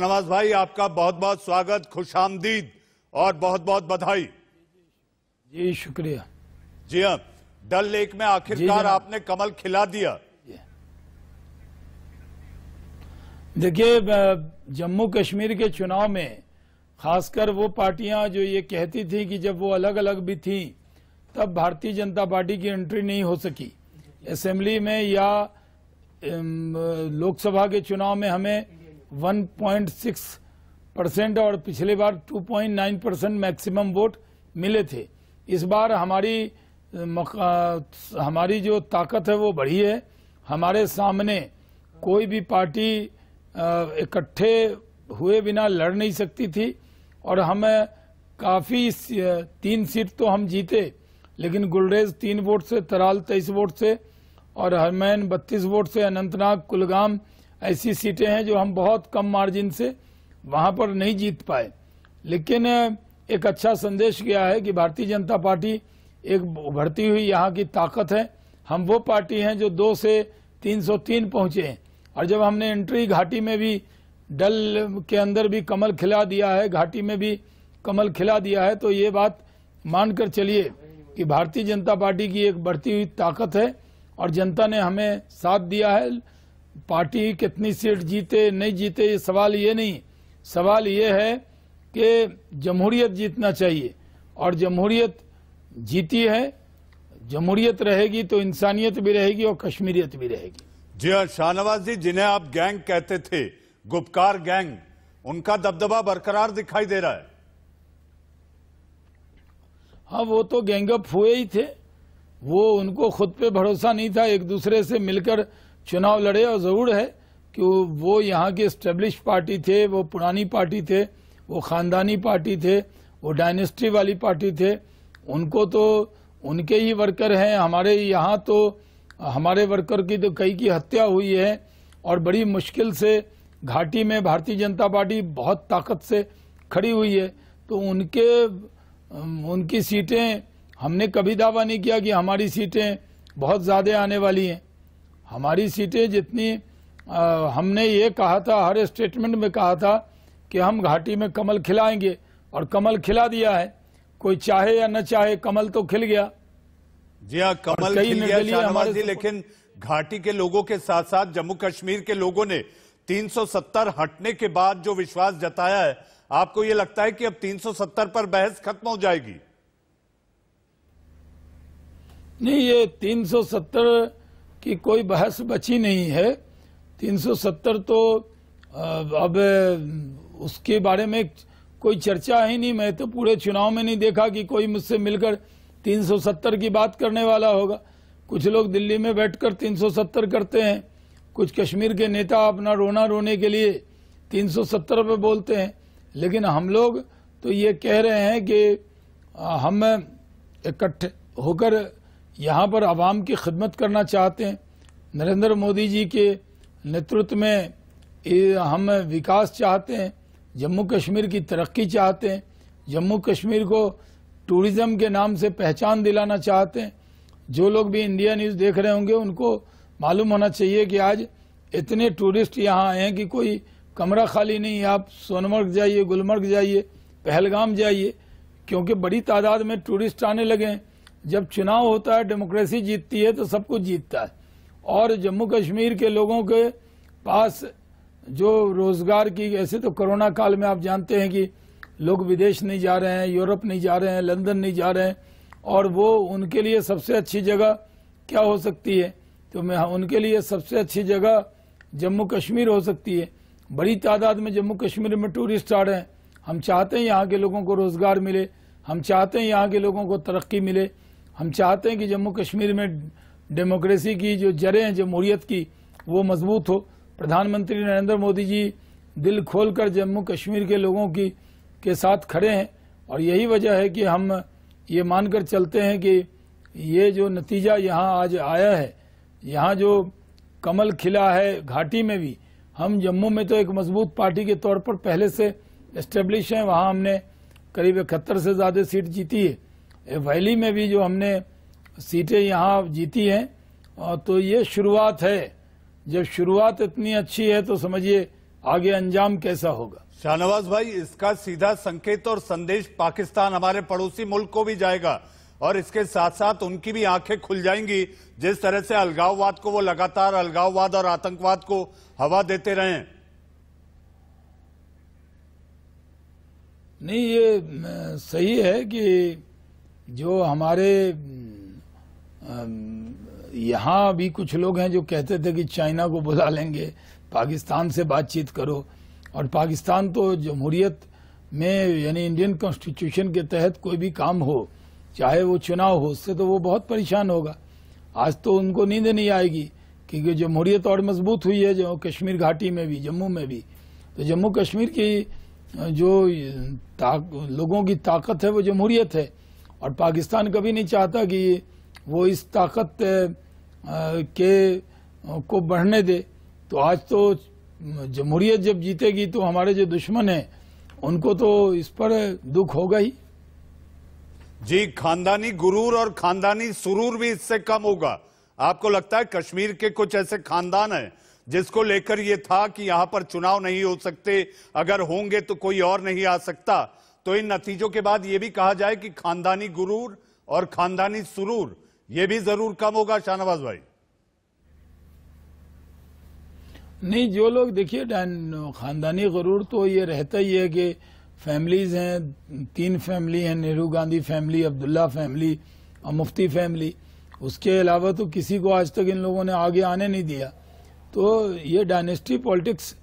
नवाज भाई आपका बहुत बहुत स्वागत खुश आमदीद और बहुत बहुत बधाई जी शुक्रिया जी हाँ डल लेक में आखिरकार आपने कमल खिला दिया देखिए जम्मू कश्मीर के चुनाव में खासकर वो पार्टियां जो ये कहती थी कि जब वो अलग अलग भी थी तब भारतीय जनता पार्टी की एंट्री नहीं हो सकी असेंबली में या लोकसभा के चुनाव में हमें 1.6 परसेंट और पिछले बार 2.9 परसेंट मैक्सिमम वोट मिले थे इस बार हमारी हमारी जो ताकत है वो बढ़ी है हमारे सामने कोई भी पार्टी इकट्ठे हुए बिना लड़ नहीं सकती थी और हम काफ़ी तीन सीट तो हम जीते लेकिन गुलरेज तीन वोट से तराल तेईस वोट से और हरमैन बत्तीस वोट से अनंतनाग कुलगाम ऐसी सीटें हैं जो हम बहुत कम मार्जिन से वहाँ पर नहीं जीत पाए लेकिन एक अच्छा संदेश गया है कि भारतीय जनता पार्टी एक उभरती हुई यहाँ की ताकत है हम वो पार्टी हैं जो दो से 303 पहुँचे हैं और जब हमने एंट्री घाटी में भी डल के अंदर भी कमल खिला दिया है घाटी में भी कमल खिला दिया है तो ये बात मानकर चलिए कि भारतीय जनता पार्टी की एक बढ़ती हुई ताकत है और जनता ने हमें साथ दिया है पार्टी कितनी सीट जीते नहीं जीते ये सवाल ये नहीं सवाल ये है कि जमहूरियत जीतना चाहिए और जमहूरियत जीती है जमहूरियत रहेगी तो इंसानियत भी रहेगी और कश्मीरियत भी रहेगी जी हाँ शाहनवाज जी जिन्हें आप गैंग कहते थे गुपकार गैंग उनका दबदबा बरकरार दिखाई दे रहा है हाँ वो तो गैंगअप हुए ही थे वो उनको खुद पे भरोसा नहीं था एक दूसरे से मिलकर चुनाव लड़े और ज़रूर है कि वो यहाँ के इस्टेब्लिश पार्टी थे वो पुरानी पार्टी थे वो ख़ानदानी पार्टी थे वो डायनेस्टी वाली पार्टी थे उनको तो उनके ही वर्कर हैं हमारे यहाँ तो हमारे वर्कर की तो कई की हत्या हुई है और बड़ी मुश्किल से घाटी में भारतीय जनता पार्टी बहुत ताकत से खड़ी हुई है तो उनके उनकी सीटें हमने कभी दावा नहीं किया कि हमारी सीटें बहुत ज़्यादा आने वाली हैं हमारी सीटें जितनी आ, हमने ये कहा था हर स्टेटमेंट में कहा था कि हम घाटी में कमल खिलाएंगे और कमल खिला दिया है कोई चाहे या न चाहे कमल तो खिल गया जी हाँ कमल खिल गया हमारे लेकिन घाटी के लोगों के साथ साथ जम्मू कश्मीर के लोगों ने 370 हटने के बाद जो विश्वास जताया है आपको ये लगता है कि अब 370 पर बहस खत्म हो जाएगी नहीं ये 370 कि कोई बहस बची नहीं है 370 तो अब उसके बारे में कोई चर्चा ही नहीं मैं तो पूरे चुनाव में नहीं देखा कि कोई मुझसे मिलकर 370 की बात करने वाला होगा कुछ लोग दिल्ली में बैठकर 370 करते हैं कुछ कश्मीर के नेता अपना रोना रोने के लिए 370 पे बोलते हैं लेकिन हम लोग तो ये कह रहे हैं कि हम इकट्ठे होकर यहाँ पर आवाम की खिदमत करना चाहते हैं नरेंद्र मोदी जी के नेतृत्व में हम विकास चाहते हैं जम्मू कश्मीर की तरक्की चाहते हैं जम्मू कश्मीर को टूरिज़्म के नाम से पहचान दिलाना चाहते हैं जो लोग भी इंडिया न्यूज़ देख रहे होंगे उनको मालूम होना चाहिए कि आज इतने टूरिस्ट यहाँ आए हैं कि कोई कमरा खाली नहीं है आप सोनमर्ग जाइए गुलमर्ग जाइए पहलगाम जाइए क्योंकि बड़ी तादाद में टूरिस्ट आने लगे हैं जब चुनाव होता है डेमोक्रेसी जीतती है तो सब कुछ जीतता है और जम्मू कश्मीर के लोगों के पास जो रोजगार की ऐसे तो कोरोना काल में आप जानते हैं कि लोग विदेश नहीं जा रहे हैं यूरोप नहीं जा रहे हैं लंदन नहीं जा रहे हैं और वो उनके लिए सबसे अच्छी जगह क्या हो सकती है तो मैं उनके लिए सबसे अच्छी जगह जम्मू कश्मीर हो सकती है बड़ी तादाद में जम्मू कश्मीर में टूरिस्ट आ रहे हैं हम चाहते हैं यहाँ के लोगों को रोजगार मिले हम चाहते हैं यहाँ के लोगों को तरक्की मिले हम चाहते हैं कि जम्मू कश्मीर में डेमोक्रेसी की जो जड़ें हैं जमहूरियत की वो मजबूत हो प्रधानमंत्री नरेंद्र मोदी जी दिल खोलकर जम्मू कश्मीर के लोगों की के साथ खड़े हैं और यही वजह है कि हम ये मानकर चलते हैं कि ये जो नतीजा यहाँ आज आया है यहाँ जो कमल खिला है घाटी में भी हम जम्मू में तो एक मजबूत पार्टी के तौर पर पहले से इस्टेब्लिश हैं वहाँ हमने करीब इकहत्तर से ज़्यादा सीट जीती है वैली में भी जो हमने सीटें यहाँ जीती हैं और तो ये शुरुआत है जब शुरुआत इतनी अच्छी है तो समझिए आगे अंजाम कैसा होगा शाहनवाज भाई इसका सीधा संकेत और संदेश पाकिस्तान हमारे पड़ोसी मुल्क को भी जाएगा और इसके साथ साथ उनकी भी आंखें खुल जाएंगी जिस तरह से अलगाववाद को वो लगातार अलगाववाद और आतंकवाद को हवा देते रहे नहीं ये सही है कि जो हमारे यहाँ भी कुछ लोग हैं जो कहते थे कि चाइना को बुला लेंगे पाकिस्तान से बातचीत करो और पाकिस्तान तो जमहूरियत में यानी इंडियन कॉन्स्टिट्यूशन के तहत कोई भी काम हो चाहे वो चुनाव हो उससे तो वो बहुत परेशान होगा आज तो उनको नींद नहीं आएगी क्योंकि जमहूरियत और मजबूत हुई है जो कश्मीर घाटी में भी जम्मू में भी तो जम्मू कश्मीर की जो लोगों की ताकत है वो जमहूरियत है और पाकिस्तान कभी नहीं चाहता कि वो इस ताकत के को बढ़ने दे तो आज तो जमहूरियत जब जीतेगी तो हमारे जो दुश्मन हैं उनको तो इस पर दुख होगा ही जी खानदानी गुरूर और खानदानी सुरूर भी इससे कम होगा आपको लगता है कश्मीर के कुछ ऐसे खानदान हैं जिसको लेकर यह था कि यहां पर चुनाव नहीं हो सकते अगर होंगे तो कोई और नहीं आ सकता तो इन नतीजों के बाद यह भी कहा जाए कि खानदानी गुरूर और खानदानी सुरूर यह भी जरूर कम होगा शाहनवाज भाई नहीं जो लोग देखिए खानदानी गुरूर तो ये रहता ही है कि फैमिलीज हैं तीन फैमिली हैं नेहरू गांधी फैमिली अब्दुल्ला फैमिली और मुफ्ती फैमिली उसके अलावा तो किसी को आज तक इन लोगों ने आगे आने नहीं दिया तो ये डायनेस्टी पॉलिटिक्स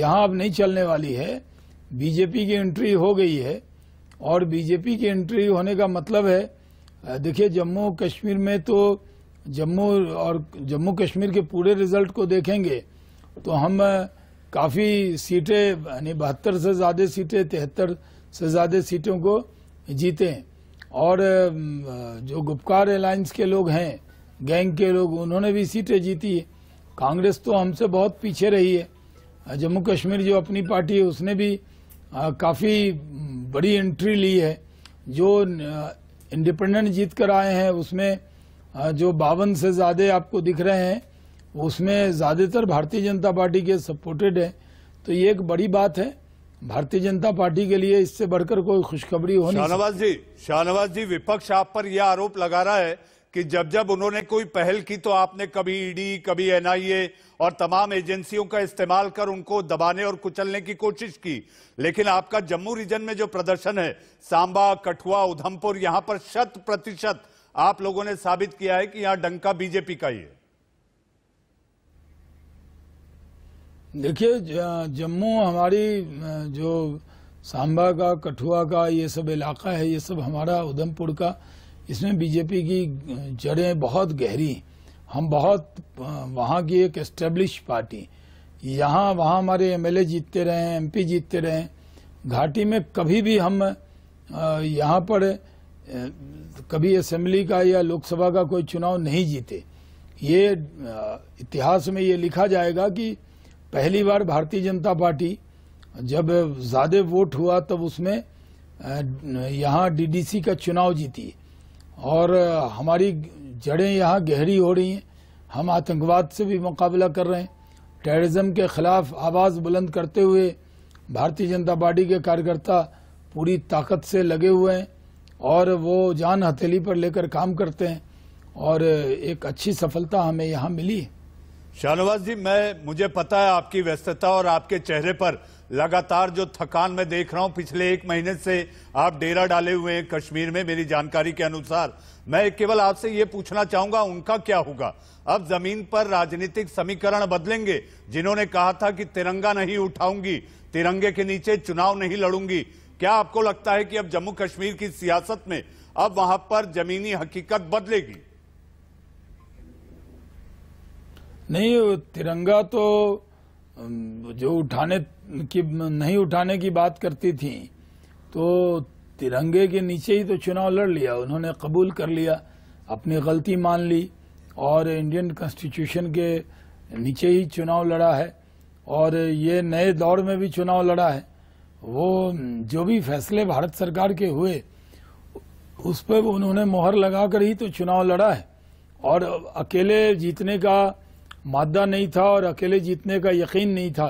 यहाँ अब नहीं चलने वाली है बीजेपी की एंट्री हो गई है और बीजेपी की एंट्री होने का मतलब है देखिए जम्मू कश्मीर में तो जम्मू और जम्मू कश्मीर के पूरे रिजल्ट को देखेंगे तो हम काफ़ी सीटें यानी बहत्तर से ज़्यादा सीटें तिहत्तर से ज़्यादा सीटों को जीते हैं और जो गुप्कार अलायंस के लोग हैं गैंग के लोग उन्होंने भी सीटें जीती है कांग्रेस तो हमसे बहुत पीछे रही है जम्मू कश्मीर जो अपनी पार्टी है उसने भी काफ़ी बड़ी एंट्री ली है जो इंडिपेंडेंट जीत कर आए हैं उसमें जो बावन से ज़्यादा आपको दिख रहे हैं उसमें ज़्यादातर भारतीय जनता पार्टी के सपोर्टेड है तो ये एक बड़ी बात है भारतीय जनता पार्टी के लिए इससे बढ़कर कोई खुशखबरी होनी शाहनवाज जी शाहनवाज जी विपक्ष आप पर यह आरोप लगा रहा है कि जब जब उन्होंने कोई पहल की तो आपने कभी ईडी कभी एनआईए और तमाम एजेंसियों का इस्तेमाल कर उनको दबाने और कुचलने की कोशिश की लेकिन आपका जम्मू रीजन में जो प्रदर्शन है सांबा कठुआ उधमपुर यहां पर शत प्रतिशत आप लोगों ने साबित किया है कि यहां डंका बीजेपी का ही है देखिए जम्मू हमारी जो सांबा का कठुआ का ये सब इलाका है ये सब हमारा उधमपुर का इसमें बीजेपी की जड़ें बहुत गहरी हम बहुत वहाँ की एक एस्टेब्लिश पार्टी यहाँ वहाँ हमारे एमएलए जीतते रहे एमपी जीतते रहे घाटी में कभी भी हम यहाँ पर कभी असेंबली का या लोकसभा का कोई चुनाव नहीं जीते ये इतिहास में ये लिखा जाएगा कि पहली बार भारतीय जनता पार्टी जब ज़्यादा वोट हुआ तब उसमें यहाँ डीडीसी का चुनाव जीती और हमारी जड़ें यहाँ गहरी हो रही हैं हम आतंकवाद से भी मुकाबला कर रहे हैं टेररिज्म के खिलाफ आवाज़ बुलंद करते हुए भारतीय जनता पार्टी के कार्यकर्ता पूरी ताकत से लगे हुए हैं और वो जान हथेली पर लेकर काम करते हैं और एक अच्छी सफलता हमें यहाँ मिली है शाहनवाज जी मैं मुझे पता है आपकी व्यस्तता और आपके चेहरे पर लगातार जो थकान मैं देख रहा हूं पिछले एक महीने से आप डेरा डाले हुए हैं कश्मीर में मेरी जानकारी के अनुसार मैं केवल आपसे ये पूछना चाहूंगा उनका क्या होगा अब जमीन पर राजनीतिक समीकरण बदलेंगे जिन्होंने कहा था कि तिरंगा नहीं उठाऊंगी तिरंगे के नीचे चुनाव नहीं लड़ूंगी क्या आपको लगता है कि अब जम्मू कश्मीर की सियासत में अब वहां पर जमीनी हकीकत बदलेगी नहीं तिरंगा तो जो उठाने की नहीं उठाने की बात करती थी तो तिरंगे के नीचे ही तो चुनाव लड़ लिया उन्होंने कबूल कर लिया अपनी गलती मान ली और इंडियन कॉन्स्टिट्यूशन के नीचे ही चुनाव लड़ा है और ये नए दौर में भी चुनाव लड़ा है वो जो भी फैसले भारत सरकार के हुए उस पर उन्होंने मोहर लगाकर ही तो चुनाव लड़ा है और अकेले जीतने का मादा नहीं था और अकेले जीतने का यकीन नहीं था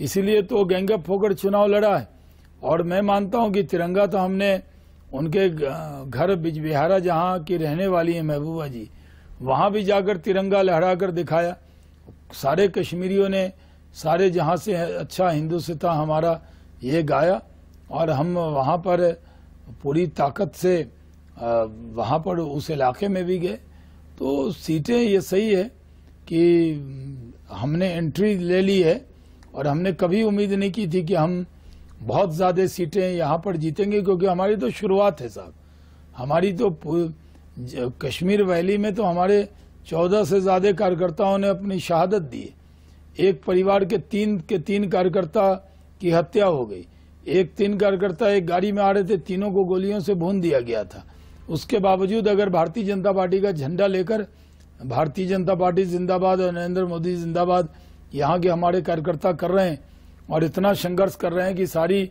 इसीलिए तो गैंग होकर चुनाव लड़ा है और मैं मानता हूं कि तिरंगा तो हमने उनके घर बिजबिहारा जहां की रहने वाली है महबूबा जी वहां भी जाकर तिरंगा लहरा कर दिखाया सारे कश्मीरियों ने सारे जहां से अच्छा हिंदुस्तान हमारा ये गाया और हम वहां पर पूरी ताकत से वहां पर उस इलाके में भी गए तो सीटें ये सही है कि हमने एंट्री ले ली है और हमने कभी उम्मीद नहीं की थी कि हम बहुत ज़्यादा सीटें यहाँ पर जीतेंगे क्योंकि हमारी तो शुरुआत है साहब हमारी तो कश्मीर वैली में तो हमारे चौदह से ज़्यादा कार्यकर्ताओं ने अपनी शहादत दी एक परिवार के तीन के तीन कार्यकर्ता की हत्या हो गई एक तीन कार्यकर्ता एक गाड़ी में आ रहे थे तीनों को गोलियों से भून दिया गया था उसके बावजूद अगर भारतीय जनता पार्टी का झंडा लेकर भारतीय जनता पार्टी जिंदाबाद और नरेंद्र मोदी जिंदाबाद यहाँ के हमारे कार्यकर्ता कर रहे हैं और इतना संघर्ष कर रहे हैं कि सारी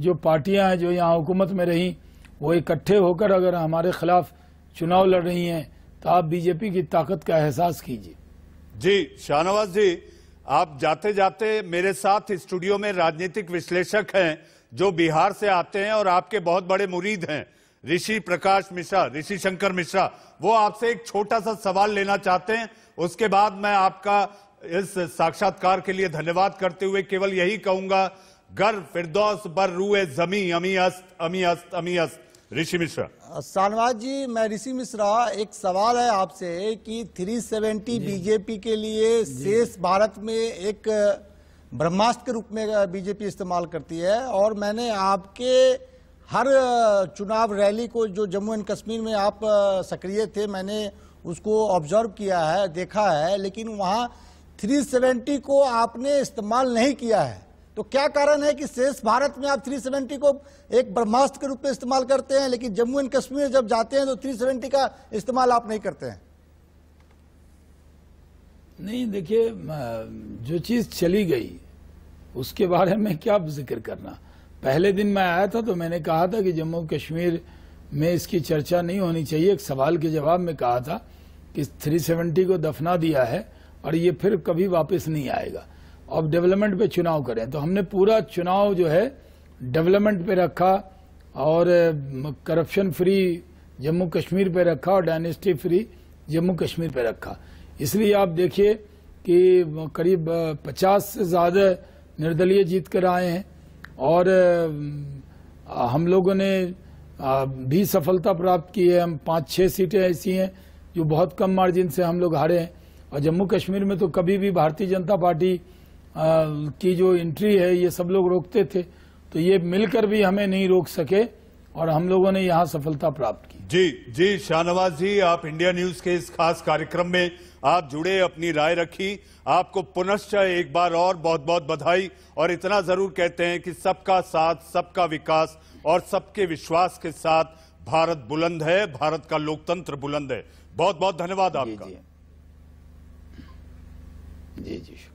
जो पार्टियां हैं जो यहाँ हुकूमत में रही वो इकट्ठे होकर अगर हमारे खिलाफ चुनाव लड़ रही हैं तो आप बीजेपी की ताकत का एहसास कीजिए जी शाहनवाज जी आप जाते जाते मेरे साथ स्टूडियो में राजनीतिक विश्लेषक हैं जो बिहार से आते हैं और आपके बहुत बड़े मुरीद हैं ऋषि प्रकाश मिश्रा ऋषि शंकर मिश्रा वो आपसे एक छोटा सा सवाल लेना चाहते हैं उसके बाद मैं आपका इस साक्षात्कार के लिए धन्यवाद करते हुए केवल यही कहूंगा गर फिरदौस बर रूए जमी अमी अस्त अमी अस्त अमी अस्त ऋषि मिश्रा शाहनवाज जी मैं ऋषि मिश्रा एक सवाल है आपसे कि 370 बीजेपी के लिए शेष भारत में एक ब्रह्मास्त्र के रूप में बीजेपी इस्तेमाल करती है और मैंने आपके हर चुनाव रैली को जो जम्मू एंड कश्मीर में आप सक्रिय थे मैंने उसको ऑब्जर्व किया है देखा है लेकिन वहाँ 370 को आपने इस्तेमाल नहीं किया है तो क्या कारण है कि शेष भारत में आप 370 को एक ब्रह्मास्त्र के रूप में इस्तेमाल करते हैं लेकिन जम्मू एंड कश्मीर जब जाते हैं तो 370 का इस्तेमाल आप नहीं करते हैं नहीं देखिए जो चीज चली गई उसके बारे में क्या जिक्र करना पहले दिन मैं आया था तो मैंने कहा था कि जम्मू कश्मीर में इसकी चर्चा नहीं होनी चाहिए एक सवाल के जवाब में कहा था कि 370 को दफना दिया है और ये फिर कभी वापस नहीं आएगा अब डेवलपमेंट पे चुनाव करें तो हमने पूरा चुनाव जो है डेवलपमेंट पे रखा और करप्शन फ्री जम्मू कश्मीर पे रखा और डायनेस्टी फ्री जम्मू कश्मीर पे रखा इसलिए आप देखिए कि करीब 50 से ज़्यादा निर्दलीय जीत कर आए हैं और हम लोगों ने भी सफलता प्राप्त की है हम पाँच छः सीटें ऐसी हैं जो बहुत कम मार्जिन से हम लोग हारे हैं और जम्मू कश्मीर में तो कभी भी भारतीय जनता पार्टी आ, की जो एंट्री है ये सब लोग रोकते थे तो ये मिलकर भी हमें नहीं रोक सके और हम लोगों ने यहाँ सफलता प्राप्त की जी जी शाहनवाज जी आप इंडिया न्यूज के इस खास कार्यक्रम में आप जुड़े अपनी राय रखी आपको पुनश्चय एक बार और बहुत बहुत बधाई और इतना जरूर कहते हैं कि सबका साथ सबका विकास और सबके विश्वास के साथ भारत बुलंद है भारत का लोकतंत्र बुलंद है बहुत बहुत धन्यवाद आपका जी जी। детищу.